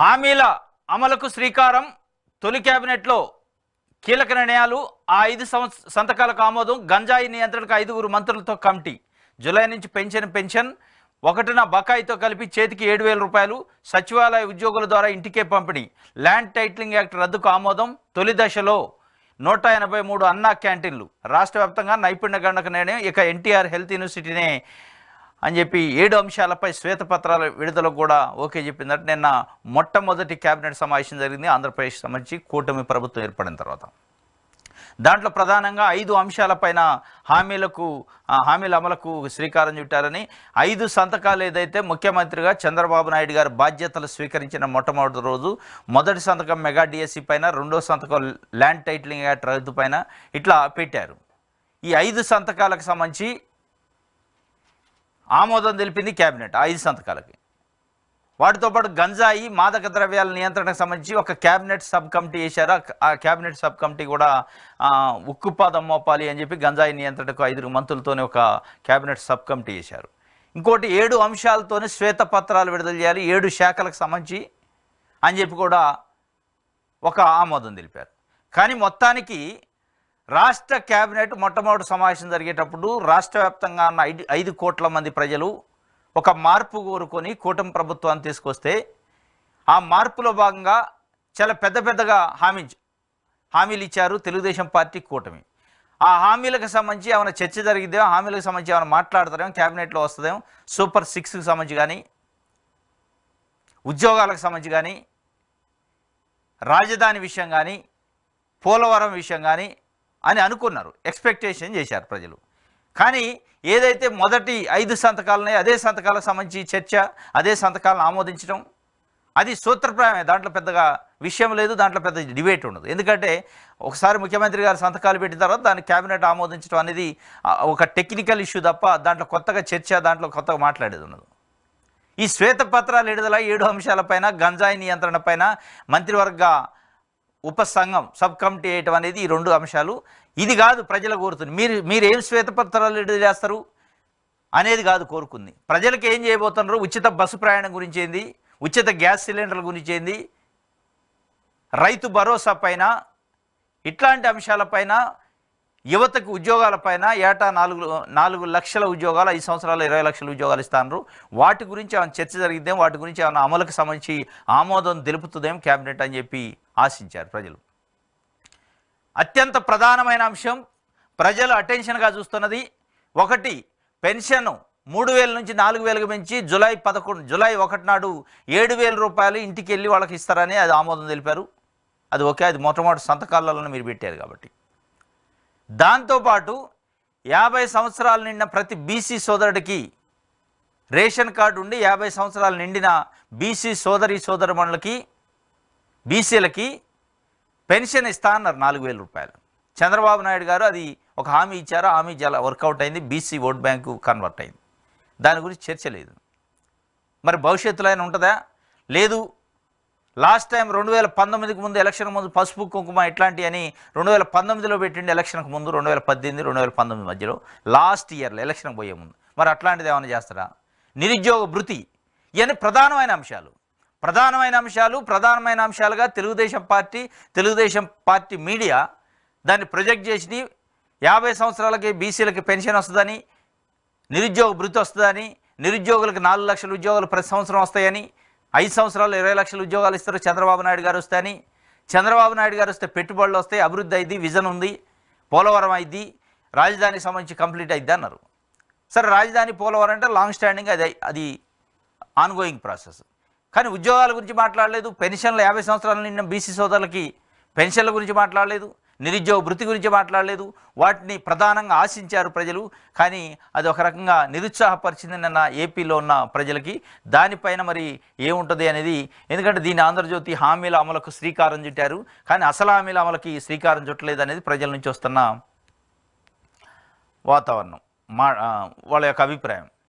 హామీల అమలుకు శ్రీకారం తొలి కేబినెట్లో కీలక నిర్ణయాలు ఆ ఐదు సంతకాలకు ఆమోదం గంజాయి నియంత్రణకు ఐదుగురు మంత్రులతో కమిటీ జులై నుంచి పెన్షన్ పెన్షన్ ఒకటిన బకాయితో కలిపి చేతికి ఏడు వేల రూపాయలు సచివాలయ ఉద్యోగుల ద్వారా ఇంటికే పంపిణీ ల్యాండ్ టైటిలింగ్ యాక్ట్ రద్దుకు ఆమోదం తొలి దశలో నూట ఎనభై మూడు అన్నా క్యాంటీన్లు రాష్ట్ర వ్యాప్తంగా నైపుణ్య గణక నిర్ణయం ఇక ఎన్టీఆర్ హెల్త్ యూనివర్సిటీనే అని చెప్పి ఏడు అంశాలపై శ్వేతపత్రాల విడుదలకు కూడా ఓకే చెప్పిందంటే నిన్న మొట్టమొదటి కేబినెట్ సమావేశం జరిగింది ఆంధ్రప్రదేశ్ సంబంధించి కూటమి ప్రభుత్వం ఏర్పడిన తర్వాత దాంట్లో ప్రధానంగా ఐదు అంశాలపైన హామీలకు హామీల అమలకు శ్రీకారం చుట్టారని ఐదు సంతకాలు ఏదైతే ముఖ్యమంత్రిగా చంద్రబాబు నాయుడు గారు బాధ్యతలు స్వీకరించిన మొట్టమొదటి రోజు మొదటి సంతకం మెగా డిఎస్సి పైన రెండో సంతకం ల్యాండ్ టైటిలింగ్ యాక్ట్ రైతు పైన ఇట్లా పెట్టారు ఈ ఐదు సంతకాలకు సంబంధించి ఆమోదం తెలిపింది కేబినెట్ ఐదు సంతకాలకి వాటితో పాటు గంజాయి మాదక ద్రవ్యాల నియంత్రణకు సంబంధించి ఒక క్యాబినెట్ సబ్ కమిటీ వేశారు ఆ క్యాబినెట్ సబ్ కమిటీ కూడా ఉక్కుపాదం మోపాలి అని చెప్పి గంజాయి నియంత్రణకు ఐదుగురు మంత్రులతోనే ఒక క్యాబినెట్ సబ్ కమిటీ వేశారు ఇంకోటి ఏడు అంశాలతోనే శ్వేతపత్రాలు విడుదల చేయాలి ఏడు శాఖలకు సంబంధించి అని చెప్పి కూడా ఒక ఆమోదం తెలిపారు కానీ మొత్తానికి రాష్ట్ర కేబినెట్ మొట్టమొదటి సమావేశం జరిగేటప్పుడు రాష్ట్ర వ్యాప్తంగా ఉన్న ఐదు ఐదు కోట్ల మంది ప్రజలు ఒక మార్పు కోరుకొని కూటమి ప్రభుత్వాన్ని తీసుకొస్తే ఆ మార్పులో భాగంగా చాలా పెద్ద పెద్దగా హామీ హామీలు ఇచ్చారు తెలుగుదేశం పార్టీ కూటమి ఆ హామీలకు సంబంధించి ఏమైనా చర్చ జరిగిద్దేమో హామీలకు సంబంధించి ఏమైనా మాట్లాడతారేమో క్యాబినెట్లో వస్తుందేమో సూపర్ సిక్స్కి సంబంధించి కానీ ఉద్యోగాలకు సంబంధించి కానీ రాజధాని విషయం కానీ పోలవరం విషయం కానీ అని అనుకున్నారు ఎక్స్పెక్టేషన్ చేశారు ప్రజలు కానీ ఏదైతే మొదటి ఐదు సంతకాలనే అదే సంతకాలకు సంబంధించి చర్చ అదే సంతకాలను ఆమోదించడం అది సూత్రప్రాయమే దాంట్లో పెద్దగా విషయం లేదు దాంట్లో పెద్ద డిబేట్ ఉండదు ఎందుకంటే ఒకసారి ముఖ్యమంత్రి గారు సంతకాలు పెట్టిన తర్వాత దాన్ని క్యాబినెట్ ఆమోదించడం అనేది ఒక టెక్నికల్ ఇష్యూ తప్ప దాంట్లో కొత్తగా చర్చ దాంట్లో కొత్తగా మాట్లాడేది ఉండదు ఈ శ్వేతపత్రాలు విడుదల ఏడు అంశాలపైన గంజాయి నియంత్రణపైన మంత్రివర్గ ఉపసంఘం సబ్ కమిటీ వేయటం అనేది ఈ రెండు అంశాలు ఇది కాదు ప్రజలు కోరుతుంది మీరు మీరు ఏం శ్వేతపత్రాలు ఎడు చేస్తారు అనేది కాదు కోరుకుంది ప్రజలకు ఏం చేయబోతున్నారు ఉచిత బస్సు ప్రయాణం గురించి ఏంది ఉచిత గ్యాస్ సిలిండర్ల గురించి ఏంది రైతు భరోసా పైన ఇట్లాంటి అంశాలపైన యువతకు ఉద్యోగాలపైన ఏటా నాలుగు నాలుగు లక్షల ఉద్యోగాలు ఐదు సంవత్సరాలు ఇరవై లక్షల ఉద్యోగాలు ఇస్తాను వాటి గురించి ఏమైనా చర్చ జరిగిద్దేం వాటి గురించి ఏమైనా అమలుకు సంబంధించి ఆమోదం తెలుపుతుందేమో క్యాబినెట్ అని చెప్పి ఆశించారు ప్రజలు అత్యంత ప్రధానమైన అంశం ప్రజలు అటెన్షన్గా చూస్తున్నది ఒకటి పెన్షన్ మూడు వేల నుంచి నాలుగు వేలకు పెంచి జులై పదకొండు జులై ఒకటి నాడు ఏడు వేల రూపాయలు ఇంటికి వెళ్ళి వాళ్ళకి ఇస్తారని అది ఆమోదం తెలిపారు అది ఓకే అది మొట్టమొదటి సంతకాలలో మీరు పెట్టారు కాబట్టి దాంతోపాటు యాభై సంవత్సరాలు నిండిన ప్రతి బీసీ సోదరుడికి రేషన్ కార్డు ఉండి యాభై సంవత్సరాలు నిండిన బీసీ సోదరి సోదరుమణులకి బీసీలకి పెన్షన్ ఇస్తా అన్నారు నాలుగు వేల రూపాయలు చంద్రబాబు నాయుడు గారు అది ఒక హామీ ఇచ్చారు హామీ జల వర్కౌట్ అయింది బీసీ ఓట్ బ్యాంకు కన్వర్ట్ అయింది దాని గురించి చర్చ లేదు మరి భవిష్యత్తులో అయినా ఉంటుందా లేదు లాస్ట్ టైం రెండు వేల పంతొమ్మిదికి ముందు ఎలక్షన్ ముందు పసుపు కుంకుమ ఇట్లాంటివి అని రెండు వేల పంతొమ్మిదిలో పెట్టిండి ఎలక్షన్కి ముందు రెండు వేల పద్దెనిమిది రెండు వేల పంతొమ్మిది మధ్యలో లాస్ట్ ఇయర్లో ఎలక్షన్కి పోయే ముందు మరి అట్లాంటిది ఏమైనా చేస్తారా నిరుద్యోగ భృతి ఇవన్నీ ప్రధానమైన అంశాలు ప్రధానమైన అంశాలు ప్రధానమైన అంశాలుగా Telugu Desam party Telugu Desam party media దాన్ని ప్రొజెక్ట్ చేసి యాభై సంవత్సరాలకి బీసీలకి పెన్షన్ వస్తుందని నిరుద్యోగ భృతి వస్తుందని నిరుద్యోగులకు నాలుగు లక్షల ఉద్యోగాలు ప్రతి సంవత్సరం వస్తాయని ఐదు సంవత్సరాలు ఇరవై లక్షల ఉద్యోగాలు ఇస్తారు చంద్రబాబు నాయుడు గారు వస్తాయని చంద్రబాబు నాయుడు గారు వస్తే పెట్టుబడులు వస్తాయి అభివృద్ధి అయింది విజన్ ఉంది పోలవరం అయింది రాజధానికి సంబంధించి కంప్లీట్ అయింది అన్నారు సరే రాజధాని పోలవరం అంటే లాంగ్ స్టాండింగ్ అది అది ఆన్గోయింగ్ ప్రాసెస్ కానీ ఉద్యోగాల గురించి మాట్లాడలేదు పెన్షన్లు యాభై సంవత్సరాల నిన్న బీసీ సోదరులకి పెన్షన్ల గురించి మాట్లాడలేదు నిరుద్యోగ వృత్తి గురించి మాట్లాడలేదు వాటిని ప్రధానంగా ఆశించారు ప్రజలు కానీ అది ఒక రకంగా నిరుత్సాహపరిచింది నిన్న ఏపీలో ఉన్న ప్రజలకి దానిపైన మరి ఏముంటుంది అనేది ఎందుకంటే దీని ఆంధ్రజ్యోతి హామీల అమలుకు శ్రీకారం చుట్టారు కానీ అసలు హామీల అమలుకి శ్రీకారం చుట్టలేదు అనేది ప్రజల నుంచి వస్తున్న వాతావరణం మా వాళ్ళ యొక్క అభిప్రాయం